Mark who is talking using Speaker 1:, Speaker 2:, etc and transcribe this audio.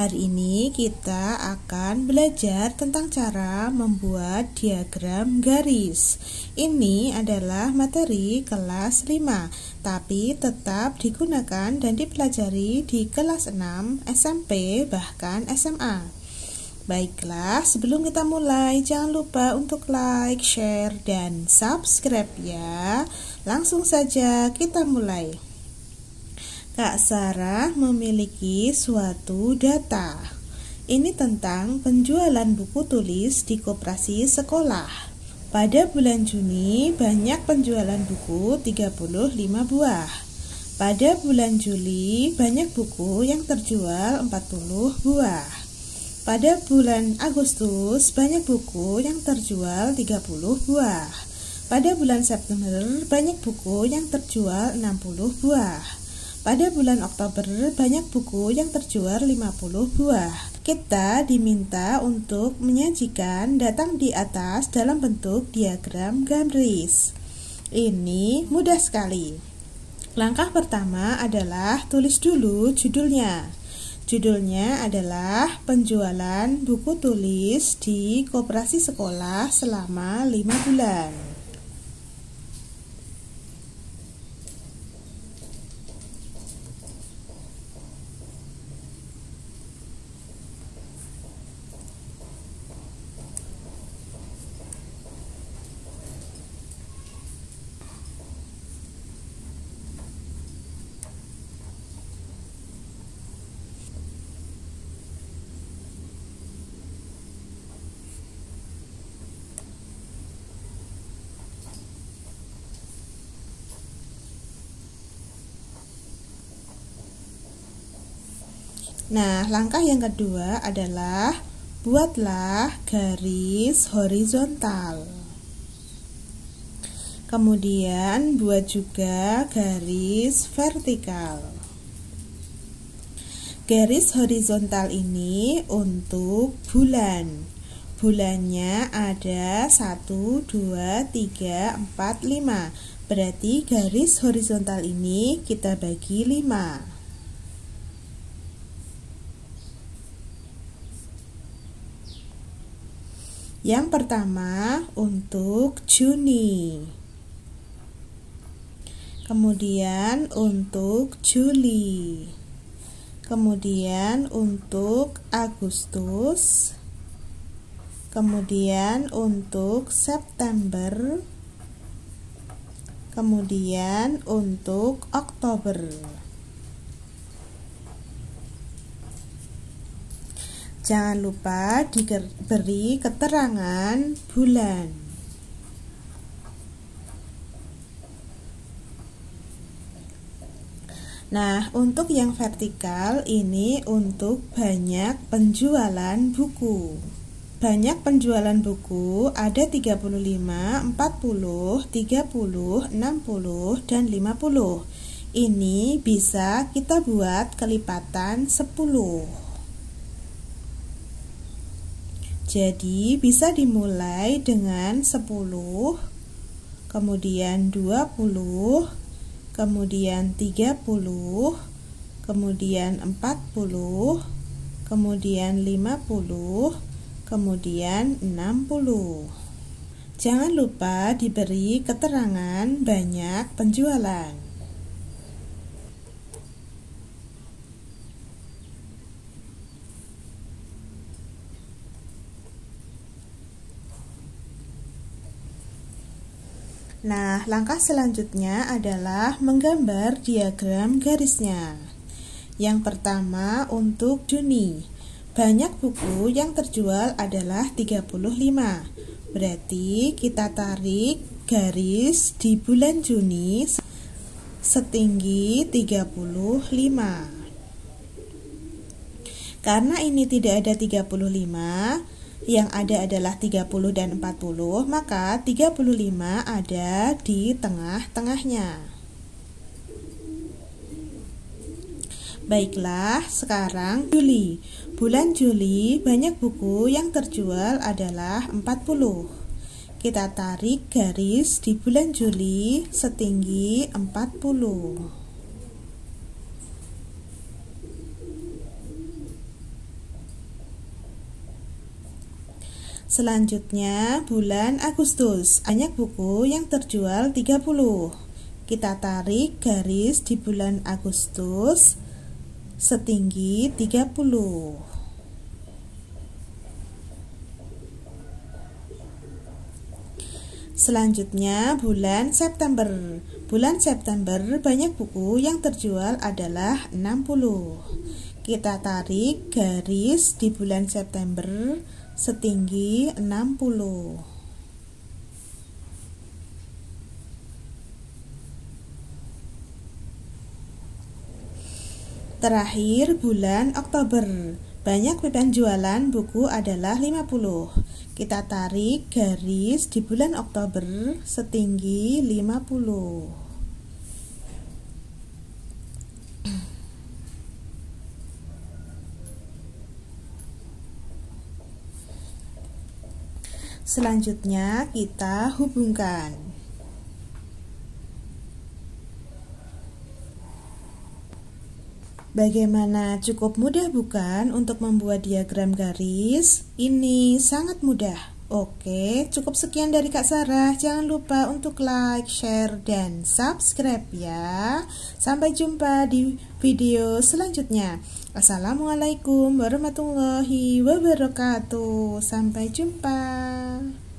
Speaker 1: Hari ini kita akan belajar tentang cara membuat diagram garis. Ini adalah materi kelas 5, tapi tetap digunakan dan dipelajari di kelas 6, SMP, bahkan SMA. Baiklah, sebelum kita mulai, jangan lupa untuk like, share, dan subscribe ya. Langsung saja kita mulai. Kak Sarah memiliki suatu data. Ini tentang penjualan buku tulis di koperasi sekolah. Pada bulan Juni banyak penjualan buku 35 buah. Pada bulan Juli banyak buku yang terjual 40 buah. Pada bulan Agustus banyak buku yang terjual 30 buah. Pada bulan September banyak buku yang terjual 60 buah. Pada bulan Oktober, banyak buku yang terjual 50 buah. Kita diminta untuk menyajikan datang di atas dalam bentuk diagram gambaris. Ini mudah sekali. Langkah pertama adalah tulis dulu judulnya. Judulnya adalah penjualan buku tulis di koperasi sekolah selama 5 bulan. Nah, langkah yang kedua adalah buatlah garis horizontal. Kemudian buat juga garis vertikal. Garis horizontal ini untuk bulan. Bulannya ada 1 2 3 4 5. Berarti garis horizontal ini kita bagi 5. Yang pertama untuk Juni. Kemudian untuk Juli. Kemudian untuk Agustus. Kemudian untuk September. Kemudian untuk Oktober. Jangan lupa diberi keterangan bulan. Nah, untuk yang vertikal ini untuk banyak penjualan buku. Banyak penjualan buku ada 35, 40, 30, 60, dan 50. Ini bisa kita buat kelipatan 10. Jadi bisa dimulai dengan 10, kemudian 20, kemudian 30, kemudian 40, kemudian 50, kemudian 60. Jangan lupa diberi keterangan banyak penjualan. Nah, langkah selanjutnya adalah menggambar diagram garisnya. Yang pertama untuk Juni. Banyak buku yang terjual adalah 35. Berarti kita tarik garis di bulan Juni setinggi 35. Karena ini tidak ada 35, yang ada adalah 30 dan 40, maka 35 ada di tengah-tengahnya. Baiklah, sekarang Juli. Bulan Juli banyak buku yang terjual adalah 40. Kita tarik garis di bulan Juli setinggi 40. Selanjutnya, bulan Agustus. Banyak buku yang terjual 30. Kita tarik garis di bulan Agustus setinggi 30. Selanjutnya, bulan September. Bulan September banyak buku yang terjual adalah 60. Kita tarik garis di bulan September setinggi 60 Terakhir bulan Oktober Banyak jualan buku adalah 50 Kita tarik garis di bulan Oktober setinggi 50 Selanjutnya kita hubungkan. Bagaimana cukup mudah bukan untuk membuat diagram garis? Ini sangat mudah. Oke, cukup sekian dari Kak Sarah. Jangan lupa untuk like, share, dan subscribe ya. Sampai jumpa di video selanjutnya. Assalamualaikum warahmatullahi wabarakatuh. Sampai jumpa.